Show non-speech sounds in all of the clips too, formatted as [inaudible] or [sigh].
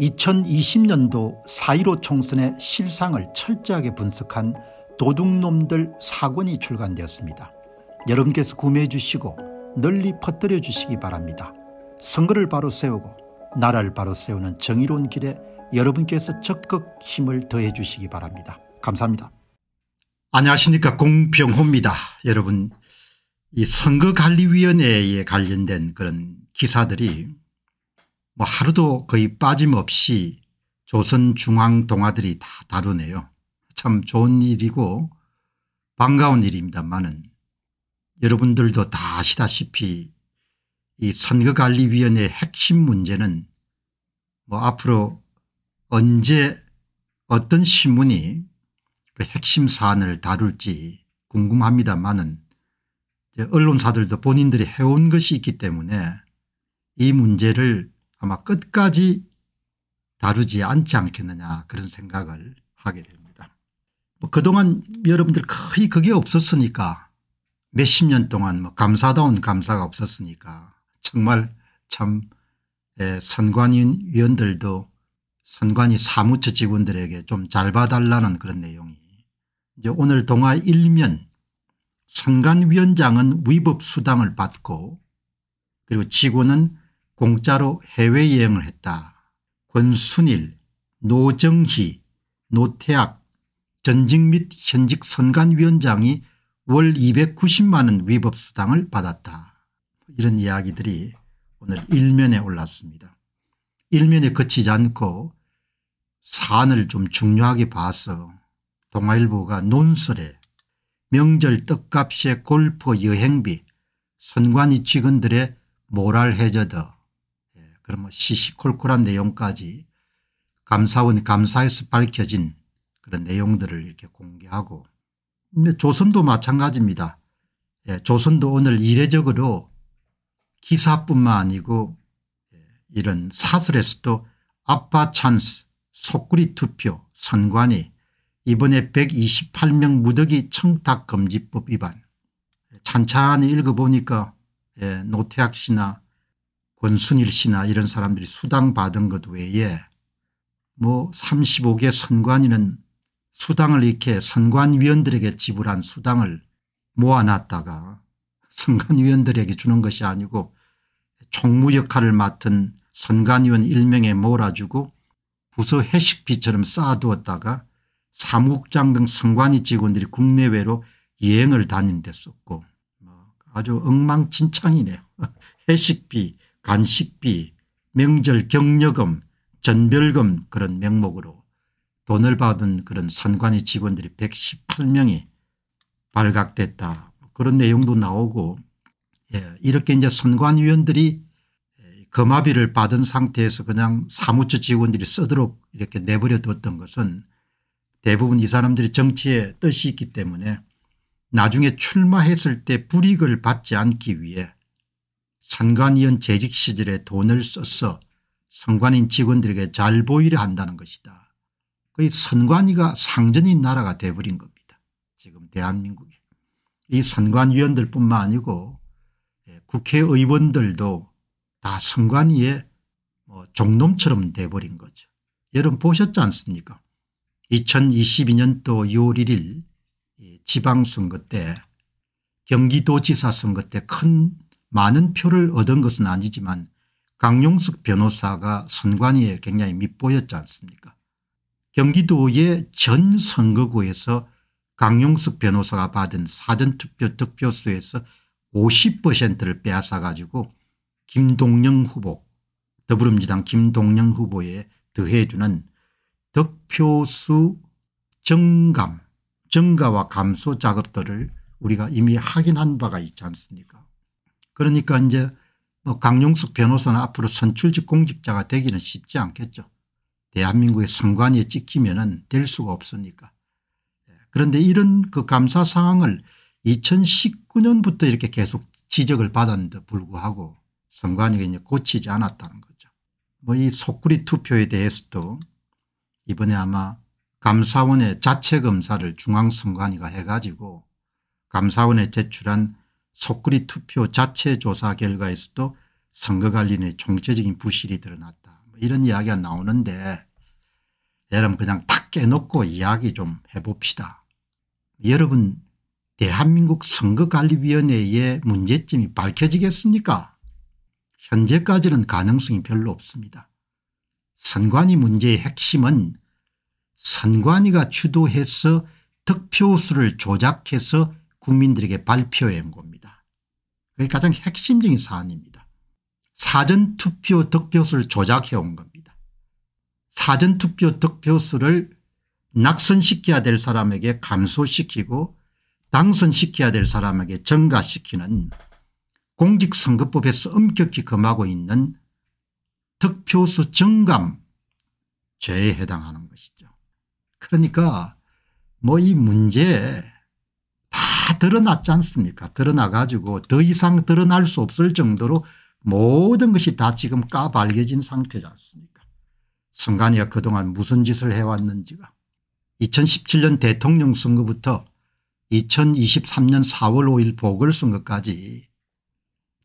2020년도 4.15 총선의 실상을 철저하게 분석한 도둑놈들 사권이 출간되었습니다. 여러분께서 구매해 주시고 널리 퍼뜨려 주시기 바랍니다. 선거를 바로 세우고 나라를 바로 세우는 정의로운 길에 여러분께서 적극 힘을 더해 주시기 바랍니다. 감사합니다. 안녕하십니까 공병호입니다. 여러분 이 선거관리위원회에 관련된 그런 기사들이 뭐 하루도 거의 빠짐없이 조선 중앙 동화들이 다 다루네요. 참 좋은 일이고 반가운 일입니다만은 여러분들도 다 아시다시피 이선거관리위원회 핵심 문제는 뭐 앞으로 언제 어떤 신문이 그 핵심 사안을 다룰지 궁금합니다만은 언론사들도 본인들이 해온 것이 있기 때문에 이 문제를 아마 끝까지 다루지 않지 않겠느냐 그런 생각을 하게 됩니다. 뭐 그동안 여러분들 거의 그게 없었으니까 몇십 년 동안 뭐 감사다운 감사가 없었으니까 정말 참 예, 선관위 원들도 선관위 사무처 직원들에게 좀 잘 봐달라는 그런 내용이 이제 오늘 동화 일면 선관위원장은 위법 수당을 받고 그리고 직원은 공짜로 해외여행을 했다. 권순일, 노정희, 노태학, 전직 및 현직 선관위원장이 월 290만 원 위법 수당을 받았다. 이런 이야기들이 오늘 일면에 올랐습니다. 일면에 그치지 않고 사안을 좀 중요하게 봐서 동아일보가 논설에 명절 떡값의 골프 여행비 선관위 직원들의 모랄 해저드 그런 뭐 시시콜콜한 내용까지 감사원 감사에서 밝혀진 그런 내용들을 이렇게 공개하고 조선도 마찬가지입니다. 예, 조선도 오늘 이례적으로 기사뿐만 아니고 예, 이런 사설에서도 아빠 찬스 속구리 투표 선관위 이번에 128명 무더기 청탁금지법 위반 찬찬히 읽어보니까 예, 노태학 씨나 권순일 씨나 이런 사람들이 수당 받은 것 외에 뭐 35개 선관위는 수당을 이렇게 선관위원들에게 지불한 수당을 모아놨다가 선관위원들에게 주는 것이 아니고 총무 역할을 맡은 선관위원 일명에 몰아주고 부서 회식비처럼 쌓아두었다가 사무국장 등 선관위 직원들이 국내외로 여행을 다닌 데 썼고 뭐 아주 엉망진창이네요. [laughs] 회식비 간식비 명절 격려금 전별금 그런 명목으로 돈을 받은 그런 선관위 직원들이 118명이 발각됐다 그런 내용도 나오고 예, 이렇게 이제 선관위원들이 거마비를 받은 상태에서 그냥 사무처 직원들이 쓰도록 이렇게 내버려 뒀던 것은 대부분 이 사람들이 정치에 뜻이 있기 때문에 나중에 출마했을 때 불이익을 받지 않기 위해 선관위원 재직 시절에 돈을 써서 선관인 직원들에게 잘 보이려 한다는 것이다. 그의 선관위가 상전인 나라가 돼버린 겁니다. 지금 대한민국에. 이 선관위원들 뿐만 아니고 예, 국회의원들도 다 선관위에 뭐 종놈처럼 돼버린 거죠. 여러분 보셨지 않습니까 2022년도 6월 1일 지방선거 때 경기도지사 선거 때큰 많은 표를 얻은 것은 아니지만 강용석 변호사가 선관위에 굉장히 밑보였지 않습니까 경기도의 전 선거구에서 강용석 변호사가 받은 사전투표 득표수에서 50%를 빼앗아 가지고 김동영 후보 더불어민주당 김동영 후보에 더해주는 득표수 증감 증가와 감소 작업들을 우리가 이미 확인한 바가 있지 않습니까 그러니까 이제 뭐강용숙 변호사는 앞으로 선출직 공직자가 되기는 쉽지 않겠죠. 대한민국의 선관위에 찍히면 될 수가 없으니까. 예, 그런데 이런 그 감사 상황을 2019년부터 이렇게 계속 지적을 받았는데 불구하고 선관위가 이제 고치지 않았다는 거죠. 뭐 이 속구리 투표에 대해서도 이번에 아마 감사원의 자체 검사를 중앙선관위가 해가지고 감사원에 제출한 속거리 투표 자체 조사 결과에서도 선거관리의 총체적인 부실이 드러났다. 뭐 이런 이야기가 나오는데 여러분 그냥 다 깨놓고 이야기 좀 해봅시다. 여러분 대한민국 선거관리위원회의 문제점이 밝혀지겠습니까 현재까지는 가능성이 별로 없습니다. 선관위 문제의 핵심은 선관위가 주도해서 득표수를 조작해서 국민들에게 발표해 온 겁니다. 그게 가장 핵심적인 사안입니다. 사전투표 득표수를 조작해온 겁니다. 사전투표 득표수를 낙선시켜야 될 사람에게 감소시키고 당선시켜야 될 사람에게 증가시키는 공직선거법에서 엄격히 금하고 있는 득표수 증감 죄에 해당하는 것이죠. 그러니까 뭐 이 문제에 다 드러났지 않습니까 드러나 가지고 더 이상 드러날 수 없을 정도로 모든 것이 다 지금 까발려진 상태지 않습니까 선관위가 그동안 무슨 짓을 해왔는지가 2017년 대통령 선거부터 2023년 4월 5일 보궐선거까지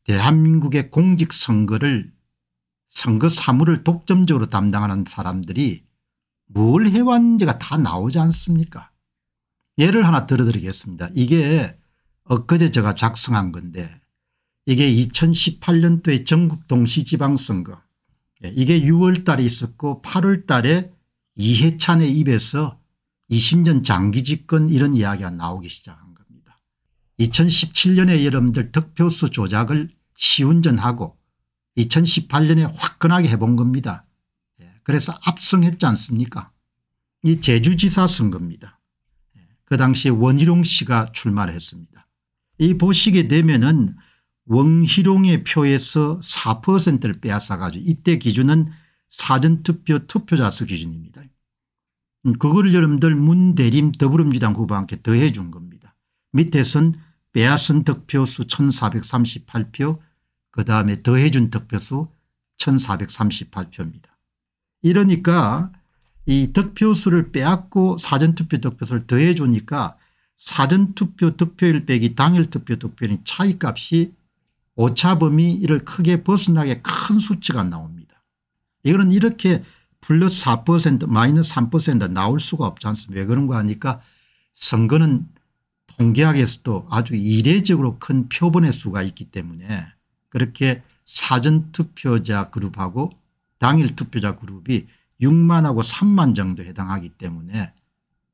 대한민국의 공직선거를 선거 사무를 독점적으로 담당하는 사람들이 뭘 해왔는지가 다 나오지 않습니까 예를 하나 들어드리겠습니다. 이게 엊그제 제가 작성한 건데 이게 2018년도에 전국 동시지방선거 예, 이게 6월 달에 있었고 8월 달에 이해찬의 입에서 20년 장기 집권 이런 이야기가 나오기 시작한 겁니다. 2017년에 여러분들 득표수 조작을 시운전하고 2018년에 화끈하게 해본 겁니다. 예, 그래서 압승했지 않습니까 이 제주지사 선거입니다. 그 당시 원희룡 씨가 출마를 했습니다. 이 보식의 내면은 원희룡의 표에서 4%를 빼앗아 가지고 이때 기준은 사전투표 투표자수 기준입니다. 음, 그거를 여러분들 문대림 더불어민주당 후보한테 더해 준 겁니다. 밑에선 빼앗은 득표수 1438표 그다음에 더해 준 득표수 1438표입니다. 이러니까 이 득표수를 빼앗고 사전투표 득표수를 더해 주니까 사전투표 득표율 빼기 당일투표 득표율 차이값이 오차범위 이를 크게 벗어나게 큰 수치가 나옵니다. 이거는 이렇게 플러스 4% 마이너스 3% 나올 수가 없지 않습니까 왜 그런가 하니까 선거는 통계학에서도 아주 이례적으로 큰 표본의 수가 있기 때문에 그렇게 사전투표자 그룹하고 당일투표자 그룹이 6만하고 3만 정도 해당하기 때문에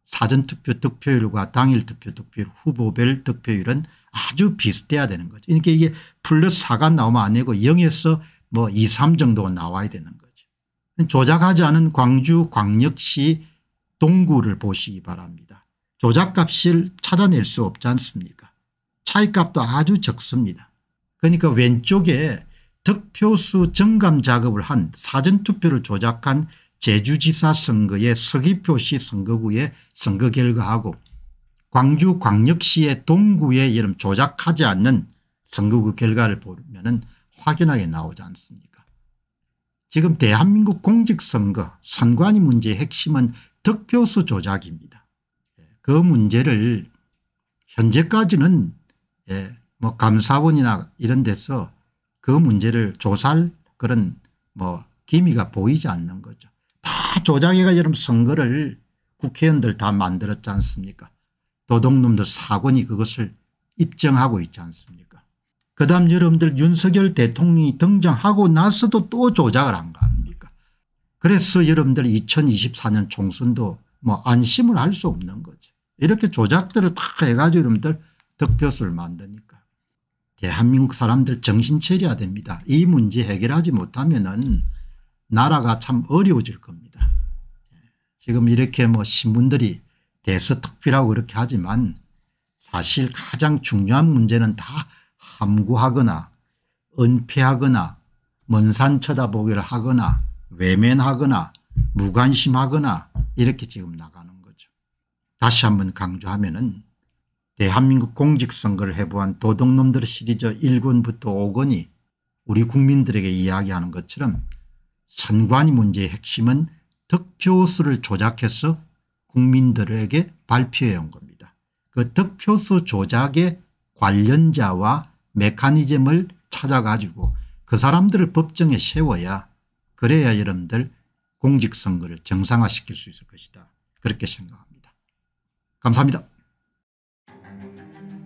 사전투표 득표율과 당일 투표 득표율 후보별 득표율은 아주 비슷해야 되는 거죠. 그러니까 이게 플러스 4가 나오면 안 되고 0에서 뭐 2, 3 정도가 나와야 되는 거죠. 조작하지 않은 광주 광역시 동구를 보시기 바랍니다. 조작값을 찾아낼 수 없지 않습니까 차이값도 아주 적습니다. 그러니까 왼쪽에 득표수 정감 작업을 한 사전투표를 조작한 제주지사 선거의 서귀표 시 선거구의 선거 결과하고 광주 광역시의 동구의 이름 조작하지 않는 선거구 결과를 보면 확연하게 나오지 않습니까 지금 대한민국 공직선거 선관위 문제의 핵심은 득표수 조작입니다. 예, 그 문제를 현재까지는 예, 뭐 감사원이나 이런 데서 그 문제를 조사할 그런 뭐 기미가 보이지 않는 거죠. 다 조작해가 여러분 선거를 국회의원들 다 만들었지 않습니까 도둑놈들 사건이 그것을 입증하고 있지 않습니까 그 다음 여러분들 윤석열 대통령이 등장하고 나서도 또 조작을 한 거 아닙니까 그래서 여러분들 2024년 총선도 뭐 안심을 할 수 없는 거죠 이렇게 조작들을 다 해가지고 여러분들 득표수를 만드니까 대한민국 사람들 정신 차려야 됩니다 이 문제 해결하지 못하면 은 나라가 참 어려워질 겁니다. 지금 이렇게 뭐 신문들이 대서특필하고 그렇게 하지만 사실 가장 중요한 문제는 다 함구하거나 은폐하거나 먼 산 쳐다보기를 하거나 외면하거나 무관심하거나 이렇게 지금 나가는 거죠. 다시 한번 강조하면 은 대한민국 공직선거를 해보한 도둑놈들 시리즈 1권부터 5권이 우리 국민들에게 이야기하는 것처럼 선관위 문제의 핵심은 득표수를 조작해서 국민들에게 발표해 온 겁니다. 그 득표수 조작의 관련자와 메커니즘을 찾아가지고 그 사람들을 법정에 세워야 그래야 여러분들 공직선거를 정상화시킬 수 있을 것이다. 그렇게 생각합니다. 감사합니다.